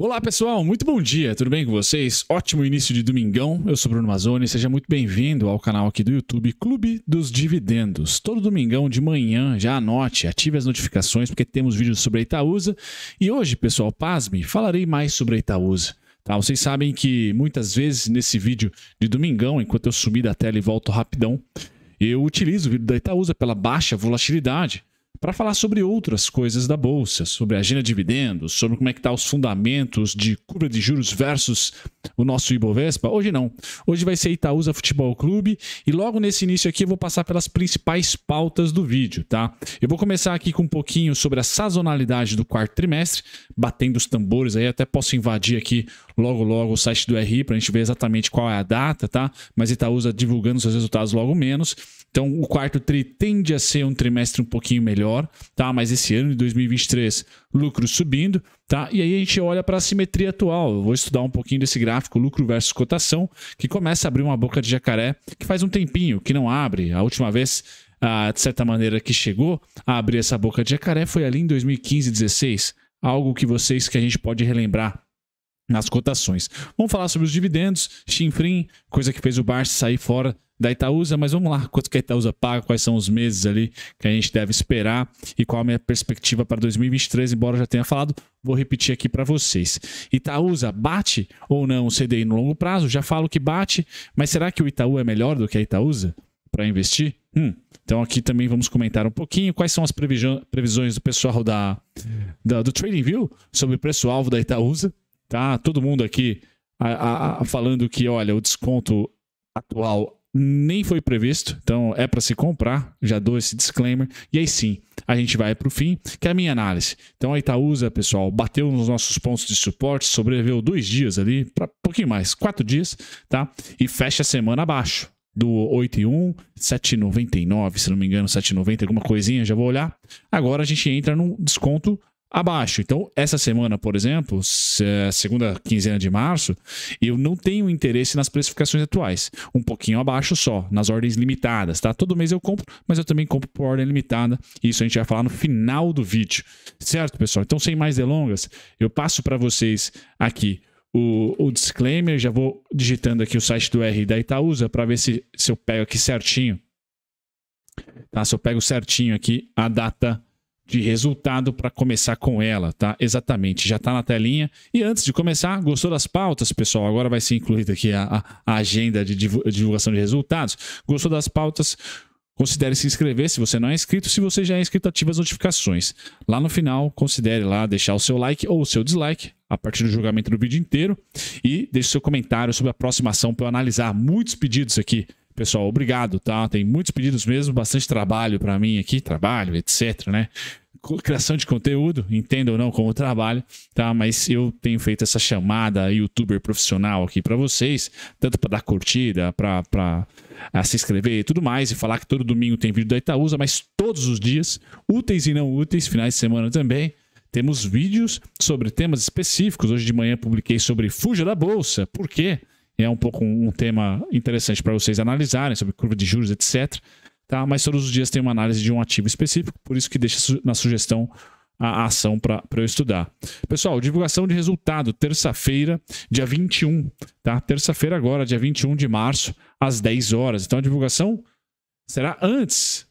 Olá pessoal, muito bom dia, tudo bem com vocês? Ótimo início de domingão, eu sou Bruno Mazzoni, seja muito bem-vindo ao canal aqui do YouTube Clube dos Dividendos. Todo domingão de manhã, já anote, ative as notificações porque temos vídeos sobre a Itaúsa e hoje, pessoal, pasme, falarei mais sobre a Itaúsa. Tá, vocês sabem que muitas vezes nesse vídeo de domingão, enquanto eu subi da tela e volto rapidão, eu utilizo o vídeo da Itaúsa pela baixa volatilidade para falar sobre outras coisas da bolsa, sobre a agenda de dividendos, sobre como é que tá os fundamentos de curva de juros versus o nosso Ibovespa. Hoje não. Hoje vai ser Itaúsa Futebol Clube e logo nesse início aqui eu vou passar pelas principais pautas do vídeo, tá? Eu vou começar aqui com um pouquinho sobre a sazonalidade do quarto trimestre, batendo os tambores aí, até posso invadir aqui logo logo o site do RI para a gente ver exatamente qual é a data, tá? Mas Itaúsa divulgando seus resultados logo menos então, o quarto TRI tende a ser um trimestre um pouquinho melhor, tá? Mas esse ano de 2023, lucro subindo, tá? E aí a gente olha para a simetria atual. Eu vou estudar um pouquinho desse gráfico lucro versus cotação, que começa a abrir uma boca de jacaré, que faz um tempinho que não abre. A última vez ah, de certa maneira, que chegou a abrir essa boca de jacaré foi ali em 2015, 16. Algo que vocês que a gente pode relembrar nas cotações. Vamos falar sobre os dividendos, Chinfrim, coisa que fez o Barça sair fora da Itaúsa, mas vamos lá, quanto que a Itaúsa paga, quais são os meses ali que a gente deve esperar e qual a minha perspectiva para 2023, embora eu já tenha falado, vou repetir aqui para vocês. Itaúsa bate ou não o CDI no longo prazo? Já falo que bate, mas será que o Itaú é melhor do que a Itaúsa para investir? Hum, então aqui também vamos comentar um pouquinho quais são as previsões do pessoal da, da do TradingView sobre o preço-alvo da Itaúsa tá? Todo mundo aqui a, a, falando que, olha, o desconto atual nem foi previsto, então é para se comprar, já dou esse disclaimer. E aí sim, a gente vai para o fim, que é a minha análise. Então a Itaúsa, pessoal, bateu nos nossos pontos de suporte, sobreviveu dois dias ali, pouquinho mais, quatro dias, tá? E fecha a semana abaixo do 8,1, 7,99, se não me engano, 7,90, alguma coisinha, já vou olhar. Agora a gente entra num desconto abaixo. Então, essa semana, por exemplo, é segunda quinzena de março, eu não tenho interesse nas precificações atuais. Um pouquinho abaixo só, nas ordens limitadas, tá? Todo mês eu compro, mas eu também compro por ordem limitada. Isso a gente vai falar no final do vídeo. Certo, pessoal? Então, sem mais delongas, eu passo para vocês aqui o, o, disclaimer, já vou digitando aqui o site do R da Itaúsa para ver se, se eu pego aqui certinho. Tá? Se eu pego certinho aqui a data de resultado para começar com ela, tá? Exatamente, já está na telinha. E antes de começar, gostou das pautas, pessoal? Agora vai ser incluída aqui a, a agenda de divulgação de resultados. Gostou das pautas? Considere se inscrever se você não é inscrito. Se você já é inscrito, ative as notificações. Lá no final, considere lá deixar o seu like ou o seu dislike a partir do julgamento do vídeo inteiro. E deixe seu comentário sobre a próxima ação para eu analisar muitos pedidos aqui pessoal, obrigado, tá? Tem muitos pedidos mesmo, bastante trabalho para mim aqui, trabalho, etc, né? Criação de conteúdo, entenda ou não como trabalho, tá? Mas eu tenho feito essa chamada youtuber profissional aqui para vocês, tanto para dar curtida, para ah, se inscrever e tudo mais, e falar que todo domingo tem vídeo da Itaúsa, mas todos os dias, úteis e não úteis, finais de semana também, temos vídeos sobre temas específicos. Hoje de manhã publiquei sobre fuja da bolsa. Por quê? é um pouco um, tema interessante para vocês analisarem sobre curva de juros, etc. Tá? Mas todos os dias tem uma análise de um ativo específico, por isso que deixa na sugestão a ação para eu estudar. Pessoal, divulgação de resultado, terça-feira, dia 21, tá? Terça-feira agora, dia 21 de março, às 10 horas. Então a divulgação será antes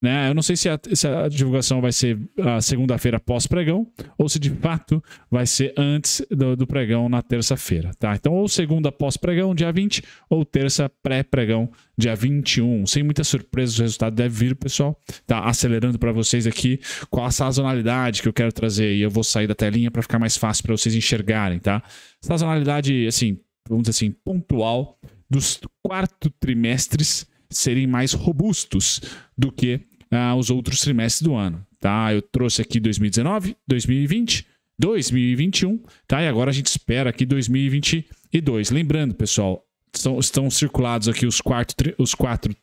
né? Eu não sei se a, se a divulgação vai ser a ah, segunda-feira pós-pregão ou se de fato vai ser antes do, do pregão na terça-feira. Tá? Então, ou segunda pós-pregão, dia 20, ou terça pré-pregão, dia 21. Sem muita surpresa, o resultado deve vir, pessoal. Tá acelerando para vocês aqui qual a sazonalidade que eu quero trazer e eu vou sair da telinha para ficar mais fácil para vocês enxergarem. tá? Sazonalidade, assim, vamos dizer assim, pontual dos quarto trimestres serem mais robustos do que ah, os outros trimestres do ano, tá? Eu trouxe aqui 2019, 2020, 2021, tá? E agora a gente espera aqui 2022. Lembrando, pessoal, estão, estão circulados aqui os, quatro os quatro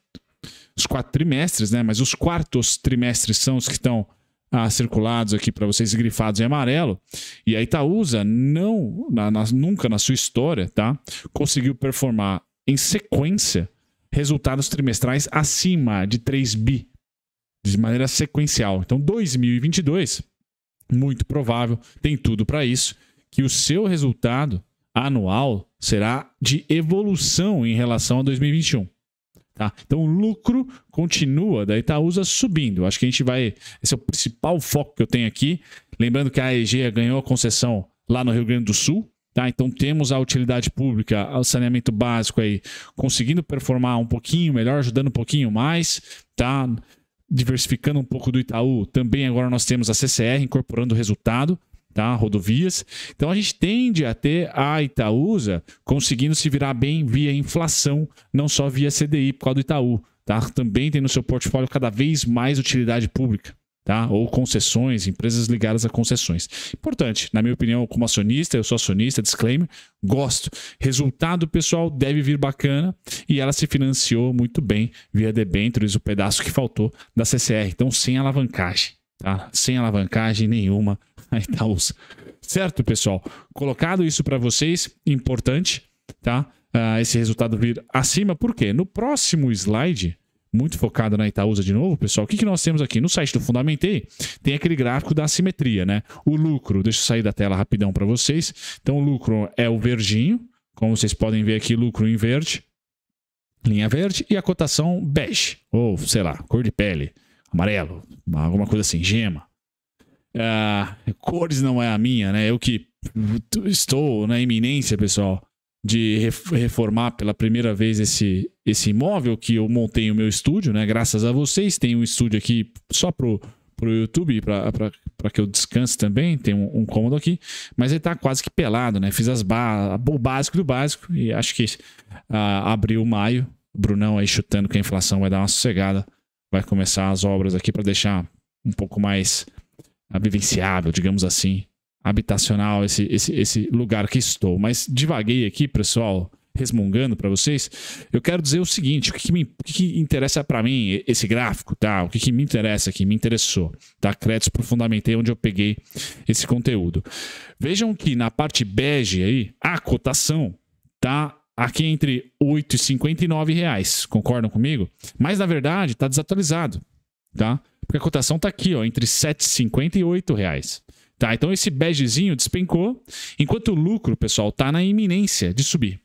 os quatro trimestres, né? Mas os quartos trimestres são os que estão ah, circulados aqui para vocês, grifados em amarelo. E a Itaúsa não, na, na, nunca na sua história, tá? Conseguiu performar em sequência resultados trimestrais acima de 3 bi de maneira sequencial. Então, 2022, muito provável, tem tudo para isso, que o seu resultado anual será de evolução em relação a 2021. Tá? Então o lucro continua da Itaúsa subindo. Acho que a gente vai. Esse é o principal foco que eu tenho aqui. Lembrando que a AEG ganhou a concessão lá no Rio Grande do Sul. Tá? Então temos a utilidade pública, o saneamento básico aí, conseguindo performar um pouquinho melhor, ajudando um pouquinho mais. Tá? diversificando um pouco do Itaú, também agora nós temos a CCR incorporando o resultado, tá? Rodovias. Então a gente tende a ter a Itaúsa conseguindo se virar bem via inflação, não só via CDI por causa do Itaú, tá? Também tem no seu portfólio cada vez mais utilidade pública tá? Ou concessões, empresas ligadas a concessões. Importante, na minha opinião, como acionista, eu sou acionista, disclaimer, gosto. Resultado pessoal deve vir bacana e ela se financiou muito bem via debêntures, o pedaço que faltou da CCR, então sem alavancagem, tá? Sem alavancagem nenhuma, a Itaúsa. Tá certo, pessoal? Colocado isso para vocês, importante, tá? Uh, esse resultado vir acima, por quê? No próximo slide, muito focada na Itaúsa de novo, pessoal, o que, que nós temos aqui? No site do Fundamentei tem aquele gráfico da assimetria, né? O lucro, deixa eu sair da tela rapidão para vocês. Então, o lucro é o verdinho, como vocês podem ver aqui, lucro em verde, linha verde, e a cotação bege, ou sei lá, cor de pele, amarelo, alguma coisa assim, gema. Ah, cores não é a minha, né? Eu que estou na iminência, pessoal, de reformar pela primeira vez esse, esse imóvel que eu montei o meu estúdio, né? Graças a vocês, tem um estúdio aqui só pro pro YouTube para que eu descanse também, tem um, um cômodo aqui, mas ele está quase que pelado, né? Fiz as o básico do básico, e acho que ah, abril, maio, Brunão aí chutando que a inflação vai dar uma sossegada, vai começar as obras aqui para deixar um pouco mais ah, vivenciável, digamos assim, habitacional, esse, esse, esse lugar que estou. Mas divaguei aqui, pessoal, resmungando para vocês. Eu quero dizer o seguinte: o que, me, o que interessa para mim esse gráfico, tá? O que, que me interessa aqui, me interessou, tá? Créditos pro Fundamentei, onde eu peguei esse conteúdo. Vejam que na parte bege aí, a cotação tá aqui entre 8 e 59 reais. Concordam comigo? Mas na verdade está desatualizado, tá? Porque a cotação está aqui, ó, entre R$ e reais. Tá, então esse begezinho despencou, enquanto o lucro, pessoal, tá na iminência de subir.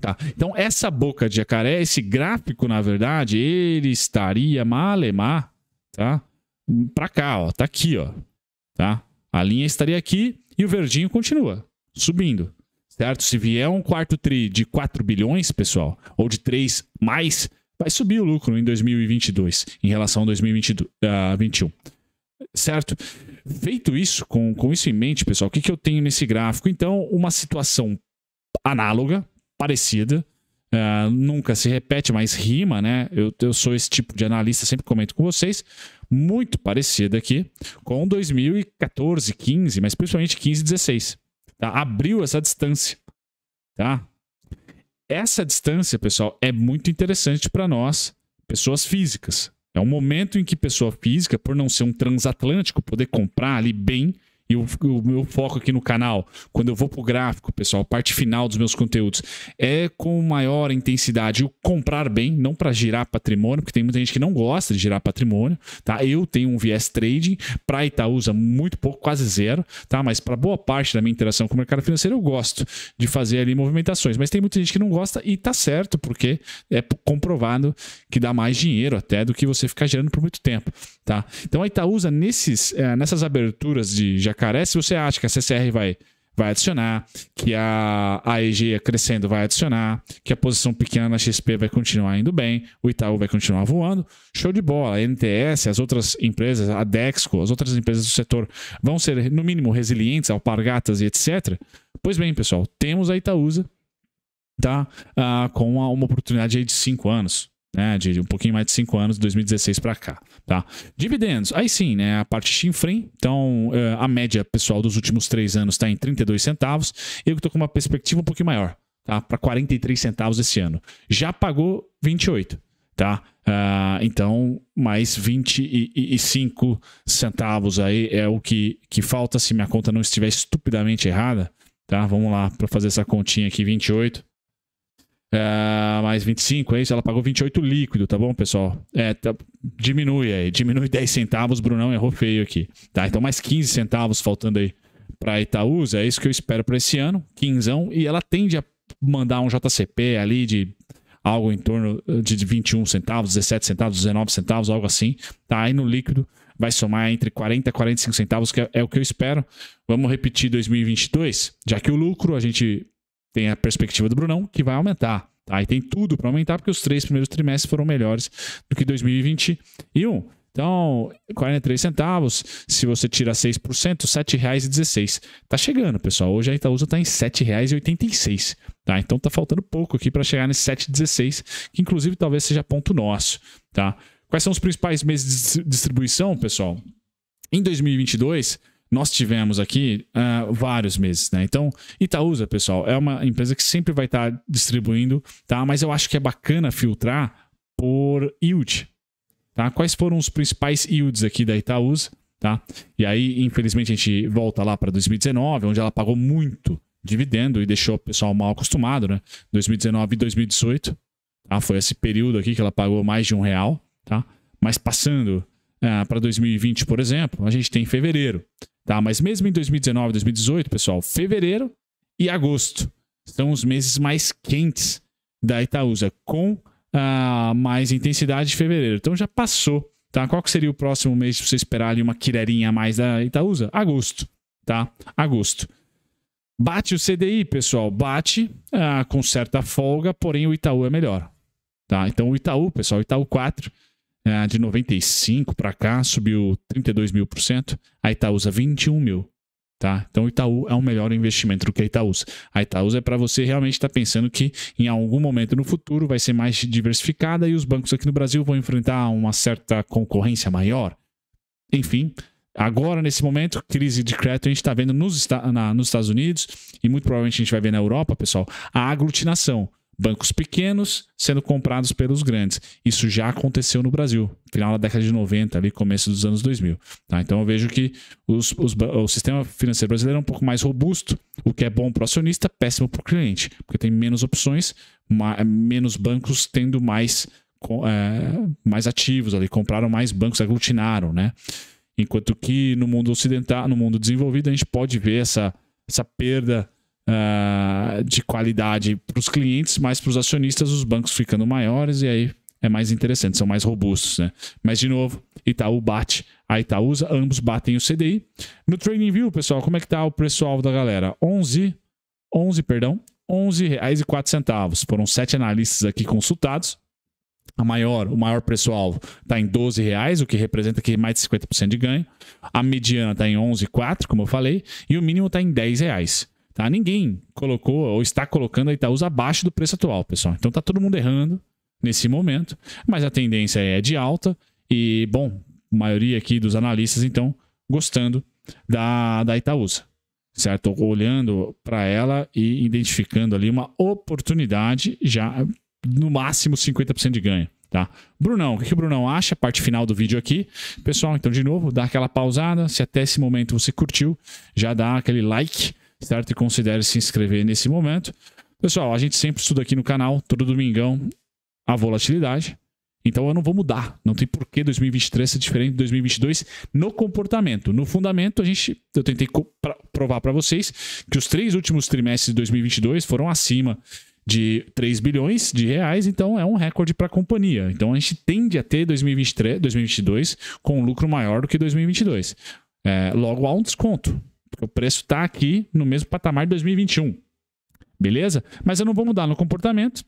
Tá. Então, essa boca de jacaré, esse gráfico, na verdade, ele estaria malemar, tá? Pra cá, ó. Tá aqui, ó. Tá? A linha estaria aqui e o verdinho continua subindo, certo? Se vier um quarto tri de 4 bilhões, pessoal, ou de 3 mais, vai subir o lucro em 2022 em relação a 2021. Ah, uh, Certo? Feito isso, com, com isso em mente, pessoal, o que, que eu tenho nesse gráfico? Então, uma situação análoga, parecida, uh, nunca se repete, mas rima, né? Eu, eu sou esse tipo de analista, sempre comento com vocês, muito parecida aqui com 2014, 15, mas principalmente 15, 16. Tá? Abriu essa distância, tá? Essa distância, pessoal, é muito interessante para nós, pessoas físicas, é um momento em que pessoa física, por não ser um transatlântico, poder comprar ali bem, e o, o, meu foco aqui no canal, quando eu vou pro gráfico, pessoal, a parte final dos meus conteúdos, é com maior intensidade o comprar bem, não para girar patrimônio, porque tem muita gente que não gosta de girar patrimônio, tá? Eu tenho um viés trading, para Itaúsa muito pouco, quase zero, tá? Mas para boa parte da minha interação com o mercado financeiro, eu gosto de fazer ali movimentações, mas tem muita gente que não gosta e tá certo, porque é comprovado que dá mais dinheiro até do que você ficar gerando por muito tempo, tá? Então a Itaúsa, nesses, é, nessas aberturas de já jacaré, se você acha que a CCR vai, vai adicionar, que a AEG é crescendo vai adicionar, que a posição pequena na XP vai continuar indo bem, o Itaú vai continuar voando, show de bola. A NTS, as outras empresas, a Dexco, as outras empresas do setor vão ser, no mínimo, resilientes, alpargatas e etc. Pois bem, pessoal, temos a Itaúsa, tá? Ah, com uma, uma oportunidade aí de 5 anos né, de um pouquinho mais de 5 anos, 2016 para cá, tá? Dividendos, aí sim, né, a parte chinfrim, então eh, a média pessoal dos últimos 3 anos está em 32 centavos, eu estou com uma perspectiva um pouquinho maior, tá? Para 43 centavos esse ano. Já pagou 28, tá? Uh, então, mais 25 centavos aí é o que, que falta se minha conta não estiver estupidamente errada, tá? Vamos lá para fazer essa continha aqui, 28 é, mais 25, é isso? Ela pagou 28 líquido, tá bom, pessoal? É, tá, diminui aí, diminui 10 centavos, Brunão errou feio aqui, tá? Então mais 15 centavos faltando aí para Itaúsa, é isso que eu espero para esse ano, quinzão, e ela tende a mandar um JCP ali de algo em torno eh, de 21 centavos, 17 centavos, 19 centavos, algo assim, tá? Aí no líquido vai somar entre 40 e 45 centavos, que é, é o que eu espero. Vamos repetir 2022, já que o lucro a gente tem a perspectiva do Brunão que vai aumentar. Tá? E tem tudo para aumentar, porque os três primeiros trimestres foram melhores do que 2021. Então, 43 centavos, se você tira 6%, R$ 7,16. Tá chegando, pessoal. Hoje a Itaúsa está em R$ 7,86. Tá? Então tá faltando pouco aqui para chegar nesse 7,16, que inclusive talvez seja ponto nosso. Tá? Quais são os principais meses de distribuição, pessoal? Em 2022, nós tivemos aqui uh, vários meses, né? Então, Itaúsa, pessoal, é uma empresa que sempre vai estar tá distribuindo, tá? Mas eu acho que é bacana filtrar por yield, tá? Quais foram os principais yields aqui da Itaúsa, tá? E aí, infelizmente, a gente volta lá para 2019, onde ela pagou muito dividendo e deixou o pessoal mal acostumado, né? 2019 e 2018, tá? Foi esse período aqui que ela pagou mais de um real, tá? Mas passando uh, para 2020, por exemplo, a gente tem fevereiro. Tá? Mas mesmo em 2019, 2018, pessoal, fevereiro e agosto são os meses mais quentes da Itaúsa, com uh, mais intensidade de fevereiro. Então já passou. Tá? Qual que seria o próximo mês para você esperar ali uma quirerinha a mais da Itaúsa? Agosto. Tá? Agosto. Bate o CDI, pessoal. Bate ah, com certa folga, porém o Itaú é melhor. Tá? Então o Itaú, pessoal, o Itaú 4 é, de 95 para cá subiu 32 mil por cento, a Itaúsa 21 mil. Tá? Então o Itaú é um melhor investimento do que a Itaúsa. A Itaúsa é para você realmente estar tá pensando que em algum momento no futuro vai ser mais diversificada e os bancos aqui no Brasil vão enfrentar uma certa concorrência maior. Enfim, agora nesse momento, crise de crédito a gente está vendo nos, na, nos Estados Unidos e muito provavelmente a gente vai ver na Europa, pessoal, a aglutinação bancos pequenos sendo comprados pelos grandes. Isso já aconteceu no Brasil, final da década de 90, ali, começo dos anos 2000. Tá? Então eu vejo que os, os, o sistema financeiro brasileiro é um pouco mais robusto, o que é bom para o acionista, péssimo para o cliente, porque tem menos opções, menos bancos tendo mais, é, mais ativos ali, compraram mais bancos, aglutinaram, né? Enquanto que no mundo ocidental, no mundo desenvolvido, a gente pode ver essa, essa perda uh, de qualidade para os clientes, mas para os acionistas, os bancos ficando maiores e aí é mais interessante, são mais robustos. Né? Mas, de novo, Itaú bate a Itaúsa, ambos batem o CDI. No Trading View, pessoal, como é que tá o preço-alvo da galera? 11, 11, perdão, 11 reais e 4 centavos. Foram sete analistas aqui consultados. A maior, o maior preço-alvo está em 12 reais, o que representa aqui mais de 50% de ganho. A mediana está em 11,4, como eu falei, e o mínimo está em 10 reais. Tá? Ninguém colocou ou está colocando a Itaúsa abaixo do preço atual, pessoal. Então tá todo mundo errando nesse momento, mas a tendência é de alta e, bom, a maioria aqui dos analistas, então, gostando da, da Itaúsa, certo? Olhando para ela e identificando ali uma oportunidade já no máximo 50% de ganho. Tá? Brunão, o que, que o Brunão acha? Parte final do vídeo aqui. Pessoal, então de novo, dá aquela pausada. Se até esse momento você curtiu, já dá aquele like start e considere se inscrever nesse momento. Pessoal, a gente sempre estuda aqui no canal, todo domingão, a volatilidade. Então eu não vou mudar. Não tem por que 2023 ser diferente de 2022 no comportamento. No fundamento, a gente, eu tentei provar para vocês que os três últimos trimestres de 2022 foram acima de 3 bilhões de reais, então é um recorde para a companhia. Então a gente tende a ter 2023, 2022 com um lucro maior do que 2022. É, logo há um desconto. Porque o preço está aqui no mesmo patamar de 2021. Beleza? Mas eu não vou mudar no comportamento,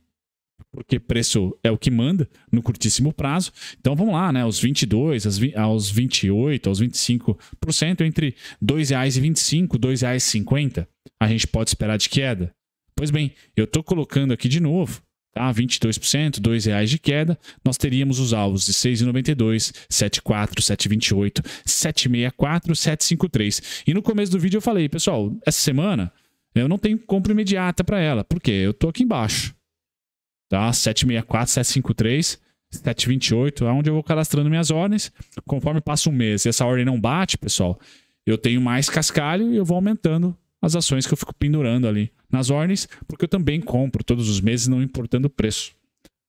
porque preço é o que manda no curtíssimo prazo. Então vamos lá, né? Os 22 aos 28, aos 25%, entre R$ 2,25 e R$ 2,50, a gente pode esperar de queda. Pois bem, eu estou colocando aqui de novo tá? 22%, R$ reais de queda, nós teríamos os alvos de 6,92, 7,4, 7,28, 7,64, 7,53. E no começo do vídeo eu falei, pessoal, essa semana eu não tenho compra imediata para ela, porque eu tô aqui embaixo. Tá? 7,64, 7,53, 7,28, aonde eu vou cadastrando minhas ordens, conforme passa um mês e essa ordem não bate, pessoal, eu tenho mais cascalho e eu vou aumentando as ações que eu fico pendurando ali nas ordens, porque eu também compro todos os meses, não importando o preço.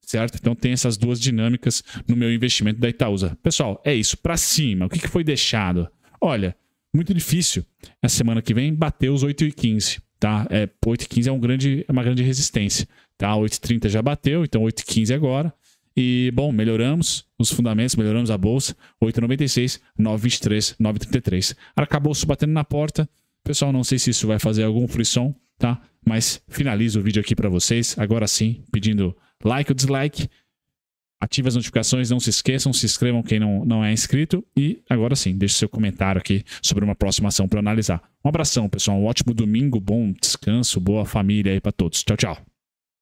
Certo? Então tem essas duas dinâmicas no meu investimento da Itaúsa. Pessoal, é isso. Para cima, o que, foi deixado? Olha, muito difícil. a semana que vem bater os 8,15, tá? É, 8,15 é, um grande, é uma grande resistência, tá? 8,30 já bateu, então 8,15 agora. E, bom, melhoramos os fundamentos, melhoramos a bolsa. 8,96, 9,23, 9,33. acabou batendo na porta. Pessoal, não sei se isso vai fazer algum frisson, tá? Mas finalizo o vídeo aqui para vocês, agora sim, pedindo like ou dislike. Ative as notificações, não se esqueçam, se inscrevam quem não, não é inscrito. E agora sim, deixe seu comentário aqui sobre uma próxima ação para analisar. Um abração, pessoal. Um ótimo domingo, bom descanso, boa família aí para todos. Tchau, tchau.